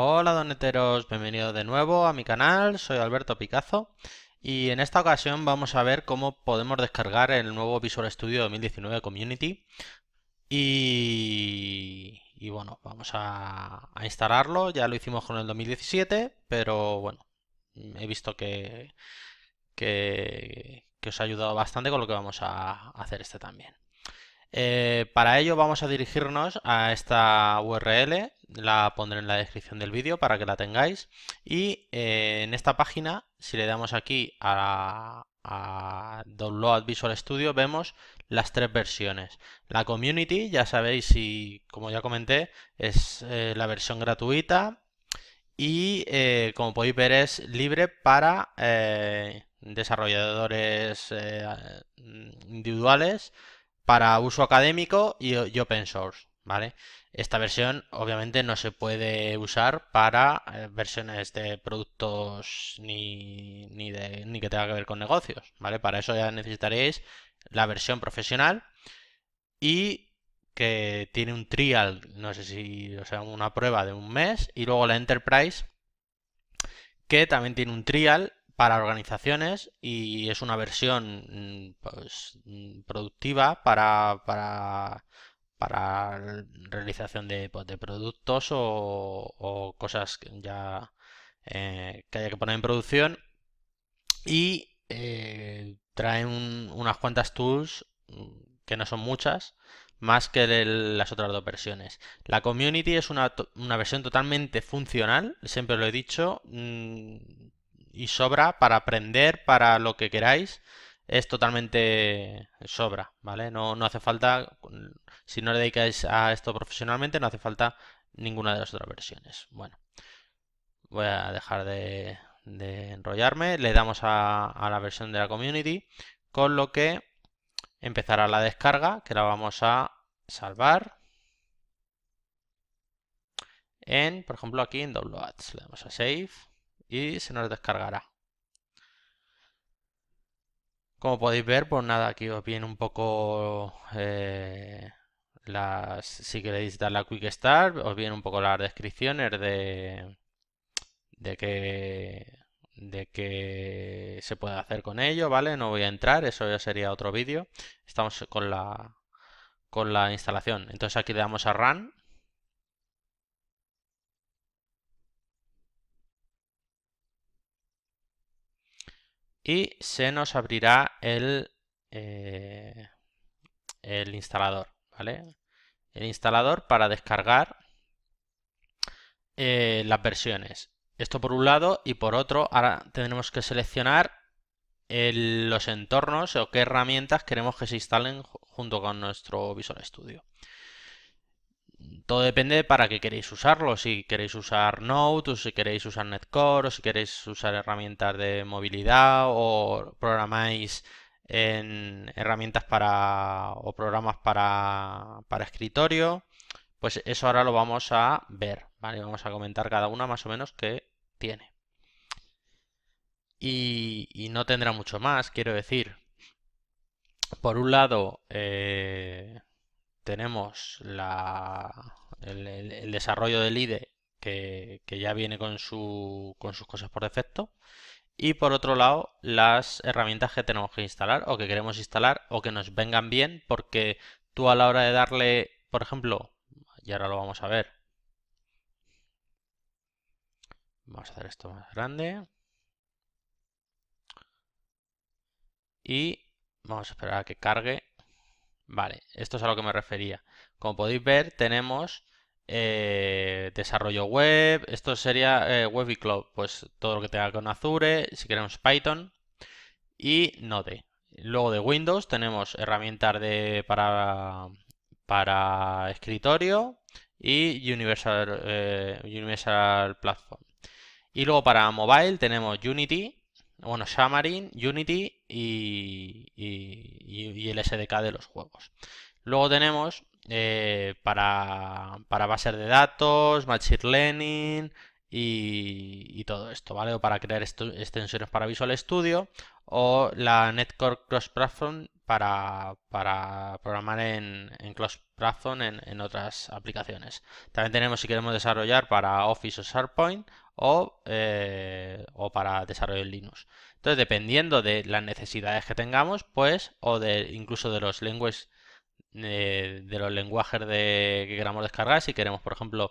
Hola doneteros, bienvenidos de nuevo a mi canal, soy Alberto Picazo y en esta ocasión vamos a ver cómo podemos descargar el nuevo Visual Studio 2019 Community y, bueno, vamos a, instalarlo, ya lo hicimos con el 2017, pero bueno, he visto que, que os ha ayudado bastante con lo que vamos a hacer este también. Eh, para ello vamos a dirigirnos a esta URL, la pondré en la descripción del vídeo para que la tengáis y eh, en esta página, si le damos aquí a, Download Visual Studio, vemos las tres versiones. La Community, ya sabéis, y como ya comenté, es eh, la versión gratuita y como podéis ver es libre para desarrolladores individuales para uso académico y, open source, ¿vale? Esta versión obviamente no se puede usar para eh, versiones de productos ni, que tenga que ver con negocios, ¿vale? Para eso ya necesitaréis la versión profesional y que tiene un trial, no sé si, o sea, una prueba de un mes y luego la Enterprise que también tiene un trial para organizaciones y es una versión mm, pues, mm, productiva para, para, realización de, pues, productos o, cosas ya eh, que haya que poner en producción y eh, trae unas cuantas tools mm, que no son muchas más que las otras dos versiones. La community es una, una versión totalmente funcional, siempre lo he dicho, y sobra para aprender, para lo que queráis, es totalmente sobra, ¿vale? No, no hace falta, si no le dedicáis a esto profesionalmente, no hace falta ninguna de las otras versiones. Bueno, voy a dejar de, enrollarme, le damos a, la versión de la community, con lo que empezará la descarga, que la vamos a salvar en, por ejemplo, aquí en Downloads, le damos a Save y se nos descargará. Como podéis ver, pues nada, aquí os viene un poco eh, las, si queréis dar la Quick Start, os viene un poco las descripciones de, de que de se puede hacer con ello, ¿vale? No voy a entrar, eso ya sería otro vídeo. Estamos con la, con la instalación. Entonces aquí le damos a Run y se nos abrirá el, eh, el instalador, El instalador para descargar eh, las versiones. Esto por un lado y por otro, ahora tenemos que seleccionar los entornos o qué herramientas queremos que se instalen junto con nuestro Visual Studio todo depende para qué queréis usarlo. Si queréis usar Node, o si queréis usar Netcore, o si queréis usar herramientas de movilidad, o programáis en herramientas para o programas para, para escritorio. Pues eso ahora lo vamos a ver, ¿vale? Vamos a comentar cada una más o menos que tiene. Y, no tendrá mucho más, quiero decir. Por un lado, eh, tenemos el, desarrollo del IDE que, ya viene con, con sus cosas por defecto. Y por otro lado, las herramientas que tenemos que instalar o que queremos instalar o que nos vengan bien porque tú a la hora de darle, por ejemplo, y ahora lo vamos a ver. Vamos a hacer esto más grande. Y vamos a esperar a que cargue Vale, esto es a lo que me refería. Como podéis ver, tenemos eh, desarrollo web, esto sería eh, web y cloud, pues todo lo que tenga con Azure, si queremos Python y Node. Luego de Windows tenemos herramientas de, para, para escritorio y Universal, eh, Universal Platform. Y luego para mobile tenemos Unity, bueno, Xamarin, Unity y, el SDK de los juegos. Luego tenemos eh, para, para bases de datos, Machine Learning y, todo esto, ¿vale? O para crear extensiones para Visual Studio o la Netcore Cross Platform para, programar en, Cross Platform en, en otras aplicaciones. También tenemos si queremos desarrollar para Office o SharePoint eh, o, para desarrollo en Linux. Entonces, dependiendo de las necesidades que tengamos, pues, o de incluso de los lenguajes eh, de, los lenguajes de, que queramos descargar, si queremos, por ejemplo,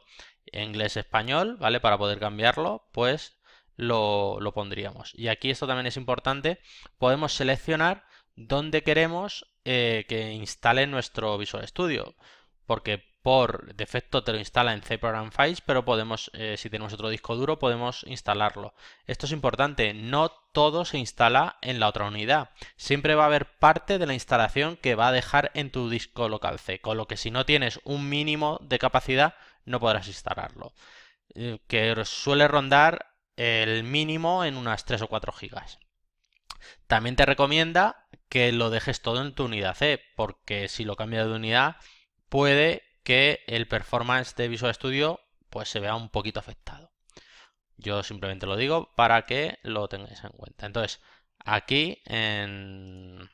inglés-español, ¿vale? Para poder cambiarlo, pues lo, pondríamos. Y aquí esto también es importante, podemos seleccionar dónde queremos eh, que instale nuestro Visual Studio, porque por defecto te lo instala en C Program Files, pero podemos, eh, si tenemos otro disco duro, podemos instalarlo. Esto es importante, no todo se instala en la otra unidad. Siempre va a haber parte de la instalación que va a dejar en tu disco local C, con lo que si no tienes un mínimo de capacidad, no podrás instalarlo. Eh, que suele rondar el mínimo en unas 3 o 4 gigas. También te recomienda que lo dejes todo en tu unidad C, porque si lo cambias de unidad puede que el performance de Visual Studio pues se vea un poquito afectado. Yo simplemente lo digo para que lo tengáis en cuenta. Entonces, aquí en,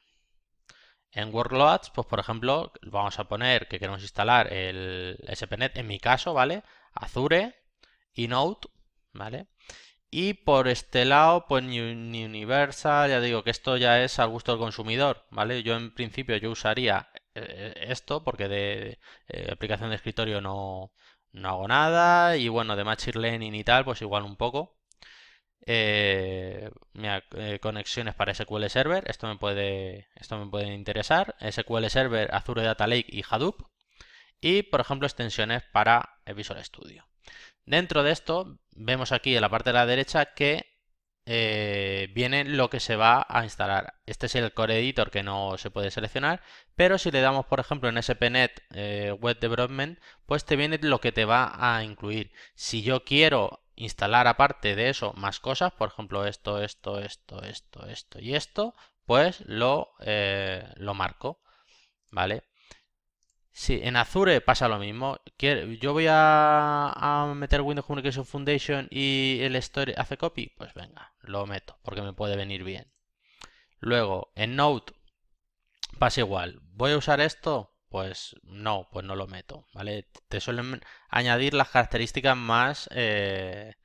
en Workloads, pues por ejemplo, vamos a poner que queremos instalar el SPNet, en mi caso, ¿vale? Azure y ¿vale? Y por este lado, pues Universal, ya digo que esto ya es al gusto del consumidor, ¿vale? Yo en principio yo usaría eh, esto, porque de eh, aplicación de escritorio no, hago nada. Y bueno, de Machine Learning y tal, pues igual un poco. Eh, conexiones para SQL Server, esto me puede, esto me puede interesar. SQL Server, Azure Data Lake y Hadoop. Y por ejemplo, extensiones para Visual Studio. Dentro de esto, vemos aquí en la parte de la derecha que eh, viene lo que se va a instalar. Este es el core editor que no se puede seleccionar, pero si le damos, por ejemplo, en SPNet eh, Web Development, pues te viene lo que te va a incluir. Si yo quiero instalar aparte de eso más cosas, por ejemplo, esto, esto, esto, esto, esto y esto, pues lo, eh, lo marco. ¿Vale? Si en Azure pasa lo mismo. Yo voy a, meter Windows Communication Foundation y el story hace copy. Pues venga, lo meto porque me puede venir bien. Luego, en Node pasa igual. ¿Voy a usar esto? Pues no, pues no lo meto. ¿vale? Te suelen añadir las características más, eh,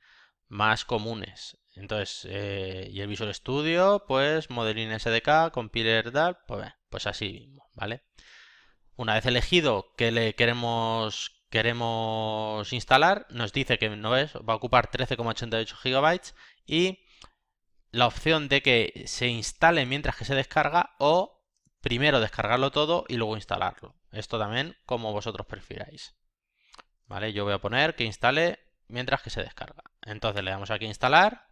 más comunes. Entonces, eh, y el Visual Studio, pues Modeling SDK, Compiler DAL, pues, pues así mismo, ¿vale? vale una vez elegido que le queremos, queremos instalar, nos dice que no es, va a ocupar 13,88 GB y la opción de que se instale mientras que se descarga o primero descargarlo todo y luego instalarlo. Esto también como vosotros prefiráis. Vale, yo voy a poner que instale mientras que se descarga. Entonces le damos aquí instalar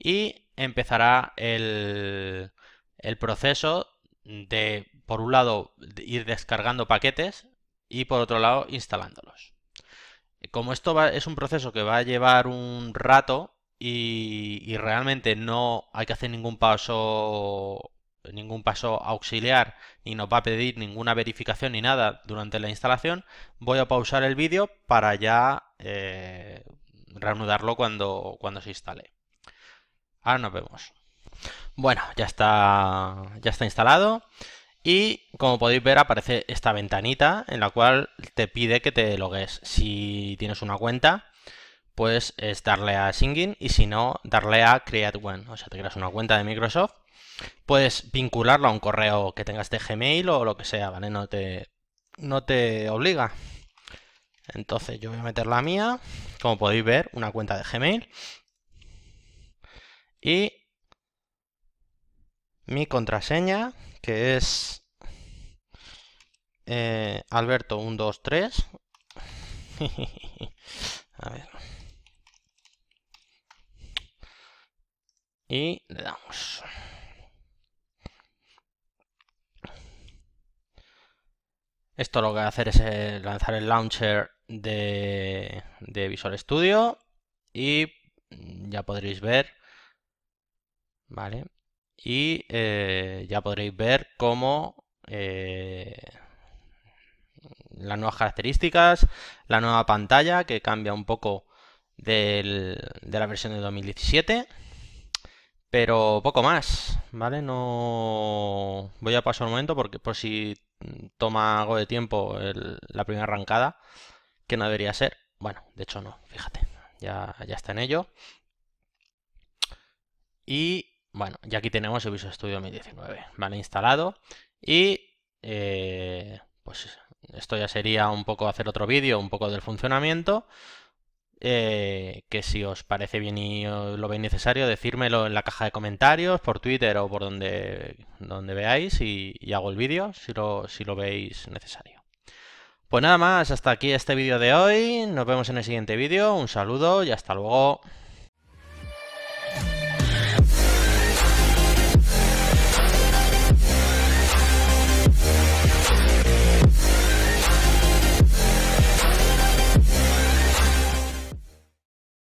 y empezará el, el proceso de por un lado, ir descargando paquetes y por otro lado, instalándolos. Como esto es un proceso que va a llevar un rato y, realmente no hay que hacer ningún paso ningún paso auxiliar y nos va a pedir ninguna verificación ni nada durante la instalación voy a pausar el vídeo para ya eh, reanudarlo cuando, cuando se instale ahora nos vemos bueno ya está ya está instalado y como podéis ver aparece esta ventanita en la cual te pide que te logues. Si tienes una cuenta, puedes darle a Singing y si no, darle a Create One. O sea, te creas una cuenta de Microsoft. Puedes vincularla a un correo que tengas de Gmail o lo que sea, ¿vale? No te, no te obliga. Entonces yo voy a meter la mía, como podéis ver, una cuenta de Gmail. Y mi contraseña, que es eh, Alberto 123 Y le damos. Esto lo que va a hacer es eh, lanzar el launcher de, de Visual Studio y ya podréis ver, ¿vale? y eh, ya podréis ver cómo eh, las nuevas características, la nueva pantalla que cambia un poco de la versión de 2017, pero poco más, ¿vale? No voy a pasar un momento porque por si toma algo de tiempo la primera arrancada, que no debería ser, bueno, de hecho no, fíjate, ya, ya está en ello. Y bueno, y aquí tenemos el Visual Studio 2019, ¿vale? Instalado y eh, pues esto ya sería un poco hacer otro vídeo, un poco del funcionamiento, eh, que si os parece bien y lo veis necesario, decírmelo en la caja de comentarios, por Twitter o por donde, donde veáis y, hago el vídeo si si lo veis necesario. Pues nada más, hasta aquí este vídeo de hoy, nos vemos en el siguiente vídeo, un saludo y hasta luego.